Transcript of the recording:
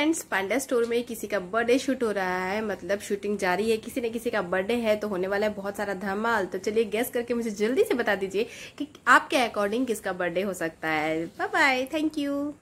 friends पांडा store में किसी का बर्थडे शूट हो रहा है मतलब शूटिंग जारी है किसी न किसी का बर्थडे है तो होने वाला है बहुत सारा धमाल तो चलिए गेस करके मुझे जल्दी से बता दीजिए कि आपके अकॉर्डिंग किसका बर्थडे हो सकता है बाय बाय थैंक यू